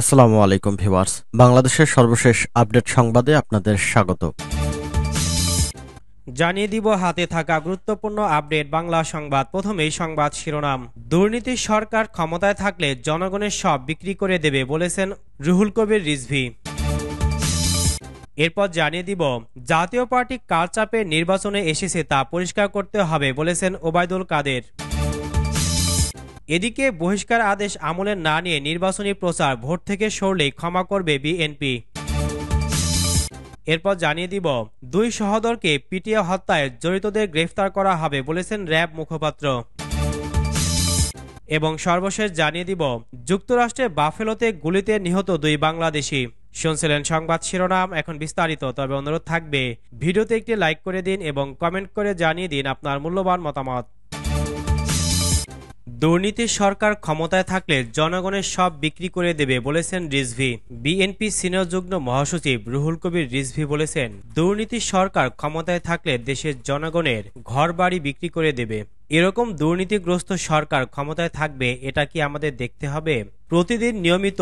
আসসালামু আলাইকুম ভিওয়ার্স বাংলাদেশের সর্বশেষ আপডেট সংবাদে আপনাদের স্বাগত জানিয়ে দিব হাতে থাকা গুরুত্বপূর্ণ আপডেট বাংলা সংবাদ প্রথমেই সংবাদ শিরোনাম দুর্নীতি সরকার ক্ষমতায় থাকলে জনগণের সব বিক্রি করে দেবে বলেছেন রুহুল কবির রিজভি এরপর জানিয়ে দিব জাতীয় পার্টি কার চাপে নির্বাচনে এসেছে তা পরিষ্কার করতে হবে বলেছেন ওবায়দুল কাদের এদিকে বহিষ্কার আদেশ আমলে না নিয়ে নির্বাচনী প্রচার ভোট থেকে সরলেই ক্ষমা করবে বিএনপি এরপর জানিয়ে দিব দুই সহদরকে পিটিএ হত্যায় জড়িতদের গ্রেফতার করা হবে বলেছেন র্যাব মুখপাত্র এবং সর্বশেষ জানিয়ে দিব যুক্তরাষ্ট্রে বাফেলোতে গুলিতে নিহত দুই বাংলাদেশি শুনছিলেন সংবাদ শিরোনাম এখন বিস্তারিত তবে অনুরোধ থাকবে ভিডিওতে একটি লাইক করে দিন এবং কমেন্ট করে জানিয়ে দিন আপনার মূল্যবান মতামত দুর্নীতি সরকার ক্ষমতায় থাকলে জনগণের সব বিক্রি করে দেবে বলেছেন রিজভি বিএনপি সিনিয়র যুগ্ম মহাসচিব রুহুল কবির রিজভি বলেছেন দুর্নীতি সরকার ক্ষমতায় থাকলে দেশের জনগণের ঘর বাড়ি বিক্রি করে দেবে এরকম দুর্নীতিগ্রস্ত সরকার ক্ষমতায় থাকবে এটা কি আমাদের দেখতে হবে প্রতিদিন নিয়মিত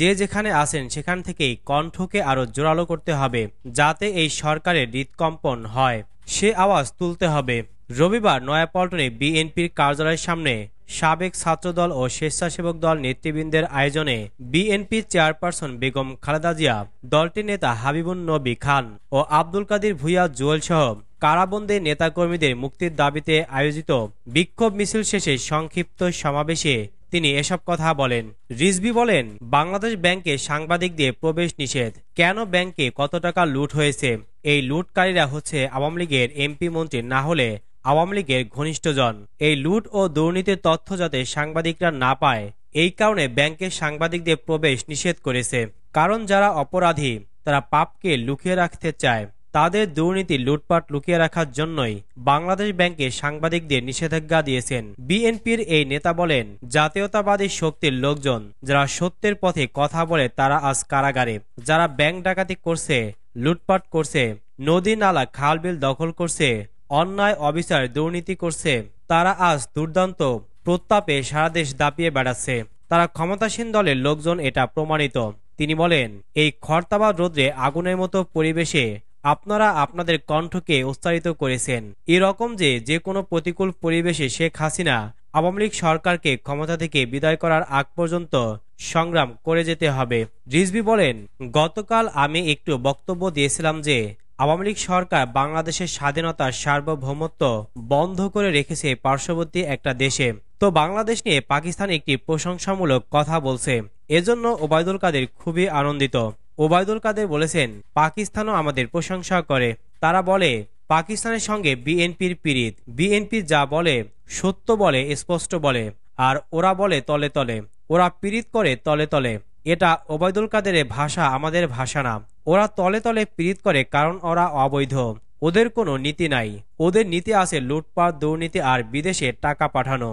যে যেখানে আসেন সেখান থেকেই কণ্ঠকে আরও জোরালো করতে হবে যাতে এই সরকারের হৃৎকম্পন হয় সে আওয়াজ তুলতে হবে রবিবার নয়াপল্টনে বিএনপির কার্যালয়ের সামনে সাবেক ছাত্রদল ও স্বেচ্ছাসেবক দল নেতৃবৃন্দের আয়োজনে বিএনপি চেয়ারপারসন বেগম খালেদা জিয়া দলটির নেতা হাবিবুন নবী খান ও আব্দুল কাদির ভুইয়া জুয়েল সহ কারাবন্দী নেতাকর্মীদের মুক্তির দাবিতে আয়োজিত বিক্ষোভ মিছিল শেষে সংক্ষিপ্ত সমাবেশে তিনি এসব কথা বলেন রিজবি বলেন বাংলাদেশ ব্যাংকে সাংবাদিকদের প্রবেশ নিষেধ কেন ব্যাংকে কত টাকা লুট হয়েছে এই লুটকারীরা হচ্ছে আওয়ামী লীগের এমপি মন্ত্রী না হলে আওয়ামী লীগের ঘনিষ্ঠজন এই লুট ও দুর্নীতির তথ্য যাতে সাংবাদিকরা না পায় এই কারণে ব্যাংকের সাংবাদিকদের প্রবেশ নিষেধ করেছে কারণ যারা অপরাধী তারা পাপকে লুকিয়ে রাখতে চায় তাদের দুর্নীতি লুটপাট লুকিয়ে রাখার জন্যই বাংলাদেশ ব্যাংকে সাংবাদিকদের নিষেধাজ্ঞা দিয়েছেন বিএনপির এই নেতা বলেন জাতীয়তাবাদী শক্তির লোকজন যারা সত্যের পথে কথা বলে তারা আজ কারাগারে যারা ব্যাংক ডাকাতি করছে লুটপাট করছে নদী নালা খাল বিল দখল করছে অন্যায় অবিচার দুর্নীতি করছে তারা আজ দুর্দান্ত প্রত্যাপে সারা দেশ দাপিয়ে বেড়াচ্ছে তারা ক্ষমতাসীন দলের লোকজন এটা প্রমাণিত তিনি বলেন এই খর্তাবাদ রোদ্রে আগুনের মতো পরিবেশে আপনারা আপনাদের কণ্ঠকে উচ্চারিত করেছেন এরকম যে যে কোনো প্রতিকূল পরিবেশে শেখ হাসিনা আওয়ামী লীগ সরকারকে ক্ষমতা থেকে বিদায় করার আগ পর্যন্ত সংগ্রাম করে যেতে হবে রিজবি বলেন গতকাল আমি একটু বক্তব্য দিয়েছিলাম যে আওয়ামী লীগ সরকার বাংলাদেশের স্বাধীনতার সার্বভৌমত্ব বন্ধ করে রেখেছে পার্শ্ববর্তী একটা দেশে তো বাংলাদেশ নিয়ে পাকিস্তান একটি প্রশংসামূলক কথা বলছে এজন্য ওবায়দুল কাদের খুবই আনন্দিত ওবায়দুল কাদের বলেছেন পাকিস্তানও আমাদের প্রশংসা করে তারা বলে পাকিস্তানের সঙ্গে বিএনপির পীড়িত বিএনপি যা বলে সত্য বলে স্পষ্ট বলে আর ওরা বলে তলে তলে ওরা পীড়িত করে তলে তলে এটা ওবায়দুল কাদেরের ভাষা আমাদের ভাষা না ওরা তলে তলে পীড়িত করে কারণ ওরা অবৈধ ওদের কোনো নীতি নাই ওদের নীতি আছে লুটপাট দুর্নীতি আর বিদেশে টাকা পাঠানো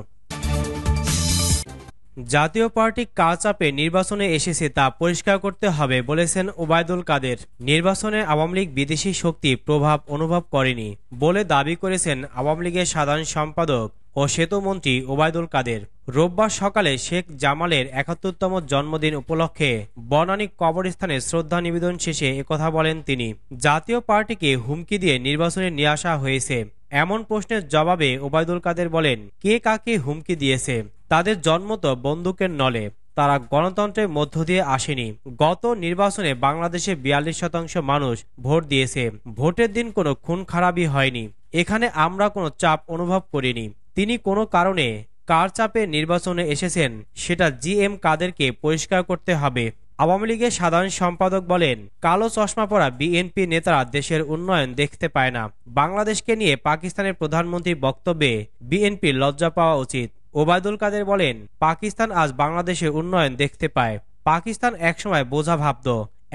জাতীয় পার্টি কাজ চাপে নির্বাচনে এসেছে তা পরিষ্কার করতে হবে বলেছেন ওবায়দুল কাদের নির্বাচনে আওয়ামী লীগ বিদেশি শক্তি প্রভাব অনুভব করেনি বলে দাবি করেছেন আওয়ামী লীগের সাধারণ সম্পাদক ও সেতুমন্ত্রী ওবায়দুল কাদের রোববার সকালে শেখ জামালের একাত্তরতম জন্মদিন উপলক্ষে বনানী কবরস্থানে শ্রদ্ধা নিবেদন শেষে একথা বলেন তিনি জাতীয় পার্টিকে হুমকি দিয়ে নির্বাচনে নিয়ে আসা হয়েছে এমন প্রশ্নের জবাবে ওবায়দুল কাদের বলেন কে কাকে হুমকি দিয়েছে তাদের জন্ম তো বন্দুকের নলে তারা গণতন্ত্রের মধ্য দিয়ে আসেনি গত নির্বাচনে বাংলাদেশে বিয়াল্লিশ শতাংশ মানুষ ভোট দিয়েছে ভোটের দিন কোনো খুন খারাপই হয়নি এখানে আমরা কোনো চাপ অনুভব করিনি তিনি কোনো কারণে কার চাপে নির্বাচনে এসেছেন সেটা জি এম কাদেরকে পরিষ্কার করতে হবে আওয়ামী লীগের সাধারণ সম্পাদক বলেন কালো চশমা পরা বিএনপি নেতারা দেশের উন্নয়ন দেখতে পায় না বাংলাদেশকে নিয়ে পাকিস্তানের প্রধানমন্ত্রীর বক্তব্যে বিএনপি লজ্জা পাওয়া উচিত ওবায়দুল কাদের বলেন পাকিস্তান আজ বাংলাদেশের উন্নয়ন দেখতে পায় পাকিস্তান একসময় বোঝা ভাবত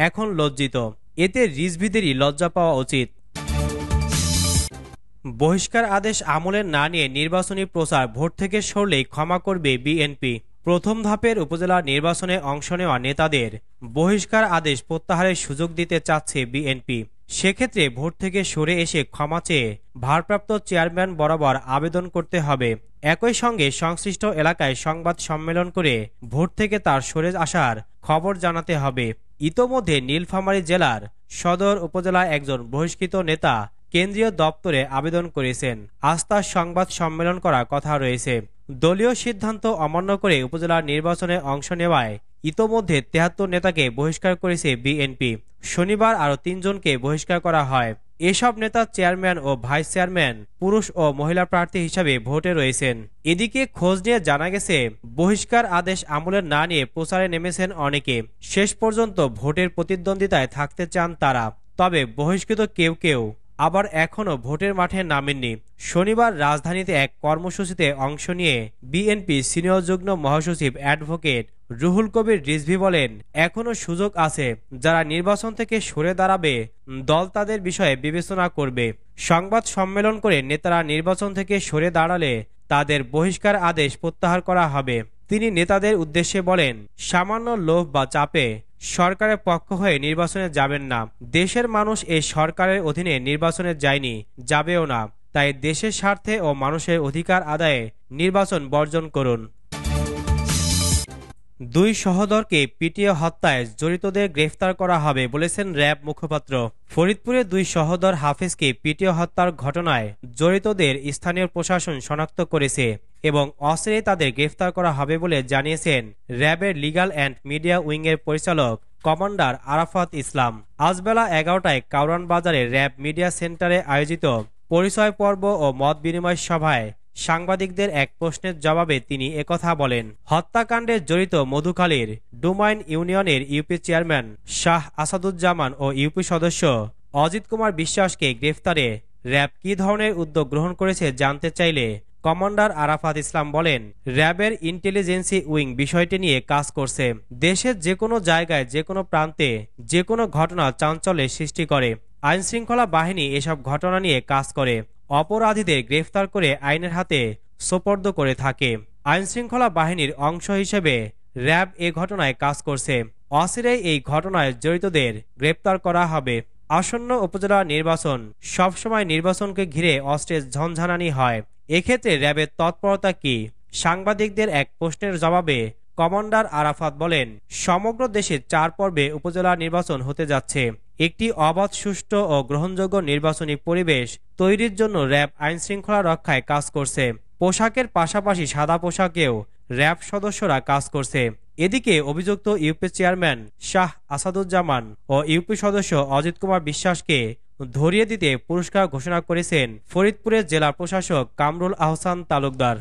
এখন লজ্জিত এতে রিজভিদেরই লজ্জা পাওয়া উচিত বহিষ্কার আদেশ আমলে না নিয়ে নির্বাচনী প্রচার ভোট থেকে সরলেই ক্ষমা করবে বিএনপি প্রথম ধাপের উপজেলা নির্বাচনে অংশ নেওয়া নেতাদের বহিষ্কার আদেশ প্রত্যাহারের সুযোগ দিতে চাচ্ছে বিএনপি সেক্ষেত্রে ভোট থেকে সরে এসে ক্ষমা চেয়ে ভারপ্রাপ্ত চেয়ারম্যান বরাবর আবেদন করতে হবে একই সঙ্গে সংশ্লিষ্ট এলাকায় সংবাদ সম্মেলন করে ভোট থেকে তার সরে আসার খবর জানাতে হবে ইতোমধ্যে নীলফামারী জেলার সদর উপজেলা একজন বহিষ্কৃত নেতা কেন্দ্রীয় দপ্তরে আবেদন করেছেন আস্থার সংবাদ সম্মেলন করার কথা রয়েছে দলীয় সিদ্ধান্ত অমান্য করে উপজেলার নির্বাচনে অংশ নেওয়ায় ইতোমধ্যে তেহাত্তর নেতাকে বহিষ্কার করেছে বিএনপি শনিবার আরও তিনজনকে বহিষ্কার করা হয় এসব নেতা চেয়ারম্যান ও ভাইস চেয়ারম্যান পুরুষ ও মহিলা প্রার্থী হিসাবে ভোটে রয়েছেন এদিকে খোঁজ নিয়ে জানা গেছে বহিষ্কার আদেশ আমলে না নিয়ে প্রচারে নেমেছেন অনেকে শেষ পর্যন্ত ভোটের প্রতিদ্বন্দ্বিতায় থাকতে চান তারা তবে বহিষ্কৃত কেউ কেউ আবার এখনও ভোটের মাঠে নামেননি শনিবার রাজধানীতে এক কর্মসূচিতে অংশ নিয়ে বিএনপি সিনিয়র যুগ্ম মহাসচিব অ্যাডভোকেট রুহুল কবির রিজভি বলেন এখনও সুযোগ আছে যারা নির্বাচন থেকে সরে দাঁড়াবে দল তাদের বিষয়ে বিবেচনা করবে সংবাদ সম্মেলন করে নেতারা নির্বাচন থেকে সরে দাঁড়ালে তাদের বহিষ্কার আদেশ প্রত্যাহার করা হবে তিনি নেতাদের উদ্দেশ্যে বলেন সামান্য লোভ বা চাপে সরকারের পক্ষ হয়ে নির্বাচনে যাবেন না দেশের মানুষ এই সরকারের অধীনে নির্বাচনে যায়নি যাবেও না তাই দেশের স্বার্থে ও মানুষের অধিকার আদায়ে নির্বাচন বর্জন করুন দুই সহদরকে পিটিএ হত্যায় জড়িতদের গ্রেফতার করা হবে বলেছেন র্যাব মুখপাত্র ফরিদপুরে দুই সহদর হাফিজকে পিটিএ হত্যার ঘটনায় জড়িতদের স্থানীয় প্রশাসন শনাক্ত করেছে এবং অস্ত্রে তাদের গ্রেফতার করা হবে বলে জানিয়েছেন র্যাবের লিগাল অ্যান্ড মিডিয়া উইংয়ের পরিচালক কমান্ডার আরাফাত ইসলাম আজ বেলা এগারোটায় কাউরান বাজারে র্যাব মিডিয়া সেন্টারে আয়োজিত পরিচয় পর্ব ও মত বিনিময় সভায় সাংবাদিকদের এক প্রশ্নের জবাবে তিনি একথা বলেন হত্যাকাণ্ডে জড়িত মধুখালীর ডুমাইন ইউনিয়নের ইউপি চেয়ারম্যান শাহ আসাদুজ্জামান ও ইউপি সদস্য অজিত কুমার বিশ্বাসকে গ্রেফতারে র্যাব কি ধরনের উদ্যোগ গ্রহণ করেছে জানতে চাইলে কমান্ডার আরাফাত ইসলাম বলেন র্যাবের ইন্টেলিজেন্সি উইং বিষয়টি নিয়ে কাজ করছে দেশের যে কোনো জায়গায় যে কোনো প্রান্তে যে কোনো ঘটনা চাঞ্চল্যের সৃষ্টি করে আইনশৃঙ্খলা বাহিনী এসব ঘটনা নিয়ে কাজ করে অপরাধীদের গ্রেফতার করে আইনের হাতে সোপর্দ করে থাকে আইনশৃঙ্খলা বাহিনীর অংশ হিসেবে র্যাব এ ঘটনায় কাজ করছে অসিরেই এই ঘটনায় জড়িতদের গ্রেপ্তার করা হবে আসন্ন উপজেলা নির্বাচন সবসময় নির্বাচনকে ঘিরে অস্ত্রের ঝঞ্ঝানানি হয় এক্ষেত্রে র্যাবের তৎপরতা কি সাংবাদিকদের এক প্রশ্নের জবাবে কমান্ডার আরাফাত বলেন সমগ্র দেশে চার পর্বে উপজেলা নির্বাচন হতে যাচ্ছে একটি অবাধ সুষ্ঠু ও গ্রহণযোগ্য নির্বাচনী পরিবেশ তৈরির জন্য র্যাব আইনশৃঙ্খলা রক্ষায় কাজ করছে পোশাকের পাশাপাশি সাদা পোশাকেও র্যাব সদস্যরা কাজ করছে এদিকে অভিযুক্ত ইউপি চেয়ারম্যান শাহ আসাদুজ্জামান ও ইউপি সদস্য অজিত কুমার বিশ্বাসকে ধরিয়ে দিতে পুরস্কার ঘোষণা করেছেন ফরিদপুরের জেলা প্রশাসক কামরুল আহসান তালুকদার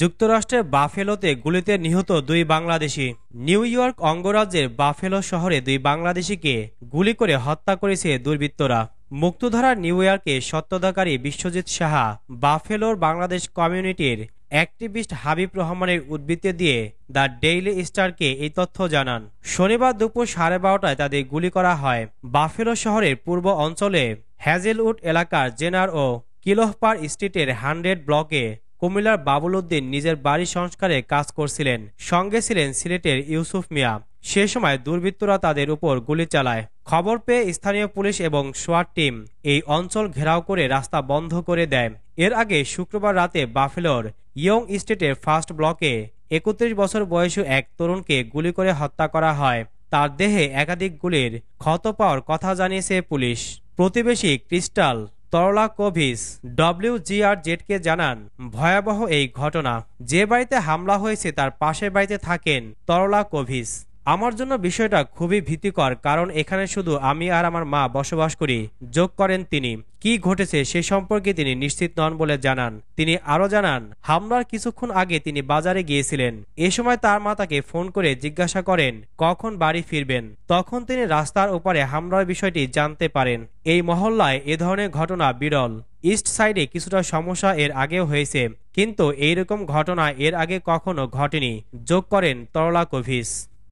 যুক্তরাষ্ট্রের বাফেলোতে গুলিতে নিহত দুই বাংলাদেশি নিউ ইয়র্ক অঙ্গরাজ্যের বাফেলো শহরে দুই বাংলাদেশিকে গুলি করে হত্যা করেছে দুর্বৃত্তরা মুক্তধারা নিউ ইয়র্কে সত্যদাকারী বিশ্বজিৎ সাহা বাফেলোর বাংলাদেশ কমিউনিটির অ্যাক্টিভিস্ট হাবিব রহমানের উদ্বৃত্তি দিয়ে দ্য ডেইলি স্টারকে এই তথ্য জানান শনিবার দুপুর সাড়ে বারোটায় তাদের গুলি করা হয় বাফেলো শহরের পূর্ব অঞ্চলে হ্যাজেলউড এলাকার জেনার ও কিলোহপার স্ট্রিটের হান্ড্রেড ব্লকে কুমিল্লার বাবুল উদ্দিন নিজের বাড়ি সংস্কারে কাজ করছিলেন সঙ্গে ছিলেন সিলেটের ইউসুফ মিয়া সে সময় দুর্বৃত্তরা তাদের উপর গুলি চালায় খবর পেয়ে স্থানীয় পুলিশ এবং সোয়ার টিম এই অঞ্চল ঘেরাও করে রাস্তা বন্ধ করে দেয় এর আগে শুক্রবার রাতে বাফেলোর ইয়ং স্টেটের ফার্স্ট ব্লকে একত্রিশ বছর বয়সী এক তরুণকে গুলি করে হত্যা করা হয় তার দেহে একাধিক গুলির ক্ষত পাওয়ার কথা জানিয়েছে পুলিশ প্রতিবেশী ক্রিস্টাল তরলাকোভিস ডব্লিউজিআর জেটকে জানান ভয়াবহ এই ঘটনা যে বাড়িতে হামলা হয়েছে তার পাশের বাড়িতে থাকেন তরলা কোভিস আমার জন্য বিষয়টা খুবই ভীতিকর কারণ এখানে শুধু আমি আর আমার মা বসবাস করি যোগ করেন তিনি কি ঘটেছে সে সম্পর্কে তিনি নিশ্চিত নন বলে জানান তিনি আরও জানান হামলার কিছুক্ষণ আগে তিনি বাজারে গিয়েছিলেন এ সময় তার মা তাকে ফোন করে জিজ্ঞাসা করেন কখন বাড়ি ফিরবেন তখন তিনি রাস্তার ওপারে হামলার বিষয়টি জানতে পারেন এই মহল্লায় এ ধরনের ঘটনা বিরল ইস্ট সাইডে কিছুটা সমস্যা এর আগেও হয়েছে কিন্তু এইরকম ঘটনা এর আগে কখনো ঘটেনি যোগ করেন তরলা কোভিস